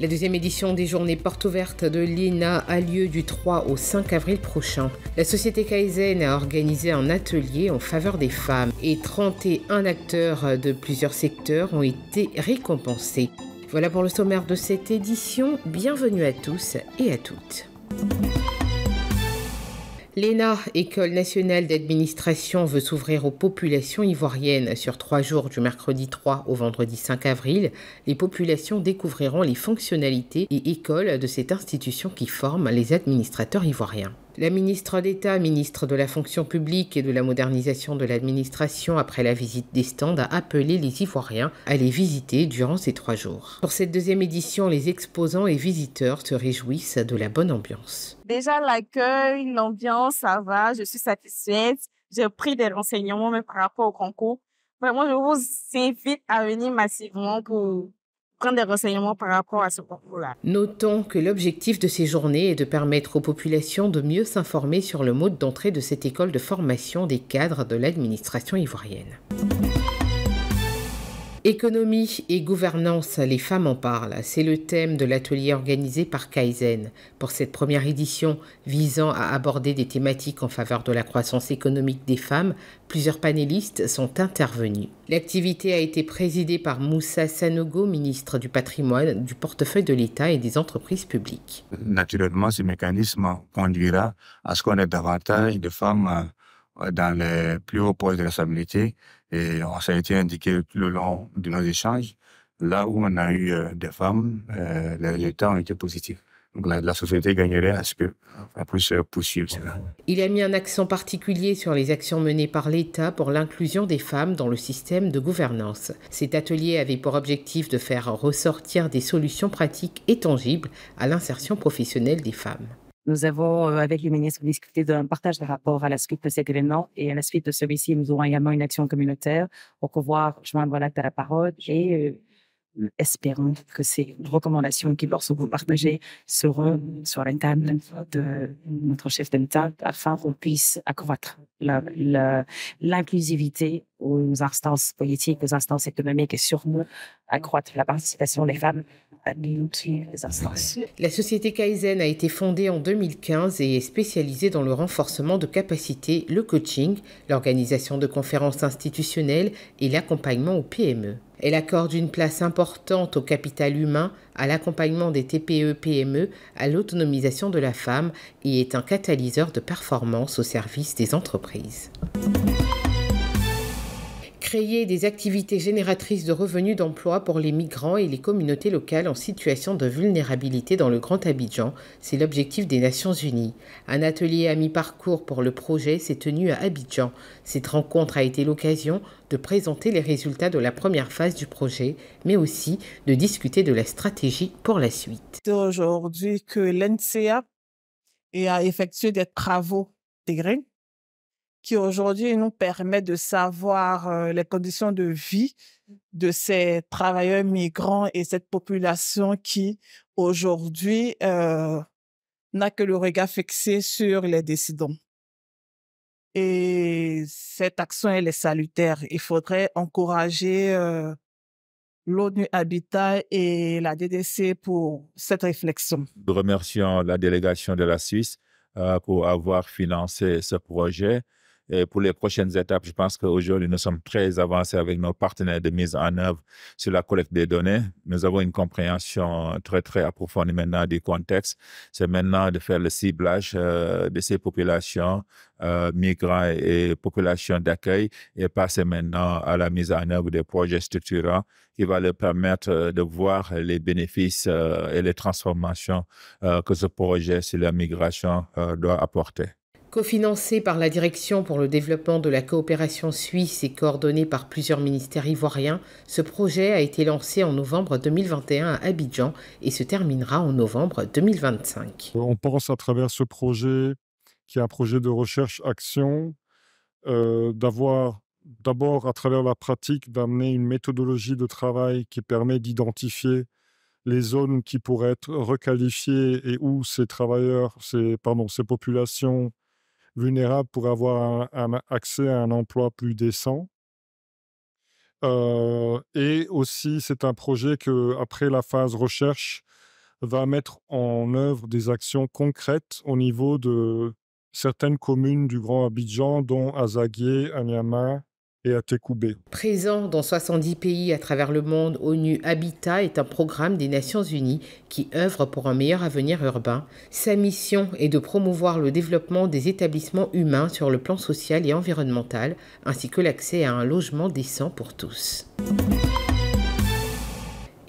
La deuxième édition des journées portes ouvertes de l'INA a lieu du 3 au 5 avril prochain. La société Kaizen a organisé un atelier en faveur des femmes et 31 acteurs de plusieurs secteurs ont été récompensés. Voilà pour le sommaire de cette édition. Bienvenue à tous et à toutes. L'ENA, École nationale d'administration, veut s'ouvrir aux populations ivoiriennes. Sur trois jours, du mercredi 3 au vendredi 5 avril, les populations découvriront les fonctionnalités et écoles de cette institution qui forme les administrateurs ivoiriens. La ministre d'État, ministre de la fonction publique et de la modernisation de l'administration, après la visite des stands, a appelé les Ivoiriens à les visiter durant ces trois jours. Pour cette deuxième édition, les exposants et visiteurs se réjouissent de la bonne ambiance. Déjà l'accueil, l'ambiance, ça va, je suis satisfaite. J'ai pris des renseignements par rapport au concours. Vraiment, je vous invite à venir massivement pour prendre des renseignements par rapport à ce concours-là. Notons que l'objectif de ces journées est de permettre aux populations de mieux s'informer sur le mode d'entrée de cette école de formation des cadres de l'administration ivoirienne. Économie et gouvernance, les femmes en parlent. C'est le thème de l'atelier organisé par Kaizen pour cette première édition visant à aborder des thématiques en faveur de la croissance économique des femmes. Plusieurs panélistes sont intervenus. L'activité a été présidée par Moussa Sanogo, ministre du patrimoine, du portefeuille de l'État et des entreprises publiques. Naturellement, ce mécanisme conduira à ce qu'on ait davantage de femmes euh, dans les plus hauts postes de responsabilité et ça a été indiqué tout le long de nos échanges. Là où on a eu euh, des femmes, euh, les résultats ont été positifs. Donc la, société gagnerait à ce que la plus euh, possible. Il a mis un accent particulier sur les actions menées par l'État pour l'inclusion des femmes dans le système de gouvernance. Cet atelier avait pour objectif de faire ressortir des solutions pratiques et tangibles à l'insertion professionnelle des femmes. Nous avons, euh, avec les ministre, discuté d'un partage de rapports à la suite de cet événement et à la suite de celui-ci, nous aurons également une action communautaire pour pouvoir je voilà à la parole et euh, espérons que ces recommandations qui leur vous partagées seront sur la table de notre chef d'État afin qu'on puisse accroître l'inclusivité aux instances politiques, aux instances économiques et surtout accroître la participation des femmes la société Kaizen a été fondée en 2015 et est spécialisée dans le renforcement de capacités, le coaching, l'organisation de conférences institutionnelles et l'accompagnement aux PME. Elle accorde une place importante au capital humain, à l'accompagnement des TPE-PME, e, à l'autonomisation de la femme et est un catalyseur de performance au service des entreprises créer des activités génératrices de revenus d'emploi pour les migrants et les communautés locales en situation de vulnérabilité dans le Grand Abidjan, c'est l'objectif des Nations Unies. Un atelier à mi-parcours pour le projet s'est tenu à Abidjan. Cette rencontre a été l'occasion de présenter les résultats de la première phase du projet, mais aussi de discuter de la stratégie pour la suite. C'est aujourd'hui que l'NCA a effectué des travaux intégrés qui aujourd'hui nous permet de savoir euh, les conditions de vie de ces travailleurs migrants et cette population qui aujourd'hui euh, n'a que le regard fixé sur les décidants. Et cette action, elle est salutaire. Il faudrait encourager euh, l'ONU Habitat et la DDC pour cette réflexion. Nous Remercions la délégation de la Suisse pour avoir financé ce projet. Et euh, pour les prochaines étapes, je pense qu'aujourd'hui, nous sommes très avancés avec nos partenaires de mise en œuvre sur la collecte des données. Nous avons une compréhension très, très approfondie maintenant du contexte. C'est maintenant de faire le ciblage euh, de ces populations euh, migrants et populations d'accueil et passer maintenant à la mise en œuvre des projets structurants qui va leur permettre de voir les bénéfices et les transformations que ce projet sur la migration doit apporter. Cofinancé par la Direction pour le développement de la coopération suisse et coordonné par plusieurs ministères ivoiriens, ce projet a été lancé en novembre 2021 à Abidjan et se terminera en novembre 2025. On pense à travers ce projet, qui est un projet de recherche-action, euh, d'avoir d'abord à travers la pratique d'amener une méthodologie de travail qui permet d'identifier les zones qui pourraient être requalifiées et où ces travailleurs, ces, pardon, ces populations vulnérables pour avoir un, accès à un emploi plus décent. Euh, et aussi, c'est un projet que, après la phase recherche, va mettre en œuvre des actions concrètes au niveau de certaines communes du Grand Abidjan, dont Azagui, Anyama, à Présent dans 70 pays à travers le monde, ONU Habitat est un programme des Nations Unies qui œuvre pour un meilleur avenir urbain. Sa mission est de promouvoir le développement des établissements humains sur le plan social et environnemental, ainsi que l'accès à un logement décent pour tous.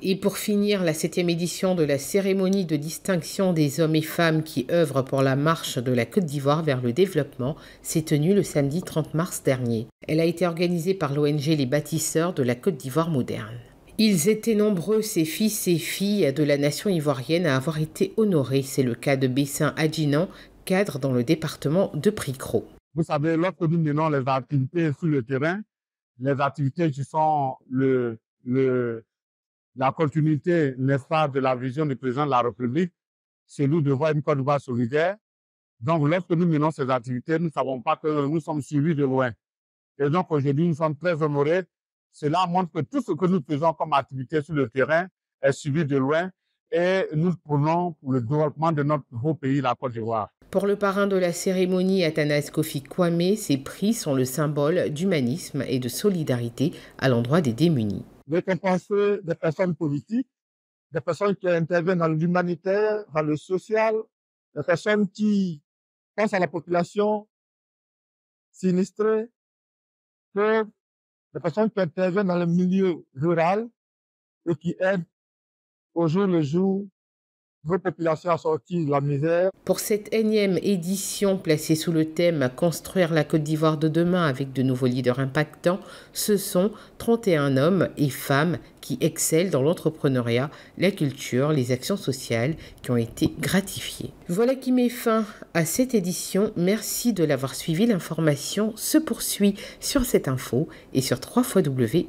Et pour finir, la septième édition de la cérémonie de distinction des hommes et femmes qui œuvrent pour la marche de la Côte d'Ivoire vers le développement s'est tenue le samedi 30 mars dernier. Elle a été organisée par l'ONG Les Bâtisseurs de la Côte d'Ivoire moderne. Ils étaient nombreux, ces fils et filles de la nation ivoirienne, à avoir été honorés. C'est le cas de Bessin Adjinan, cadre dans le département de Pricro. Vous savez, l'autre nous les activités sur le terrain, les activités qui sont le la continuité, nest pas, de la vision du président de la République, c'est nous de voir une Côte d'Ivoire solidaire. Donc, lorsque nous menons ces activités, nous ne savons pas que nous sommes suivis de loin. Et donc, aujourd'hui, nous sommes très honorés. Cela montre que tout ce que nous faisons comme activité sur le terrain est suivi de loin et nous prenons pour le développement de notre beau pays, la Côte d'Ivoire. Pour le parrain de la cérémonie, Athanas Kofi Kwame, ces prix sont le symbole d'humanisme et de solidarité à l'endroit des démunis compenser des personnes politiques, des personnes qui interviennent dans l'humanitaire, dans le social, des personnes qui pensent à la population sinistrée, des personnes qui interviennent dans le milieu rural et qui aident au jour le jour la misère. Pour cette énième édition placée sous le thème Construire la Côte d'Ivoire de demain avec de nouveaux leaders impactants, ce sont 31 hommes et femmes qui excellent dans l'entrepreneuriat, la culture, les actions sociales qui ont été gratifiés. Voilà qui met fin à cette édition. Merci de l'avoir suivi. L'information se poursuit sur cette info et sur www.cetinfo.ci.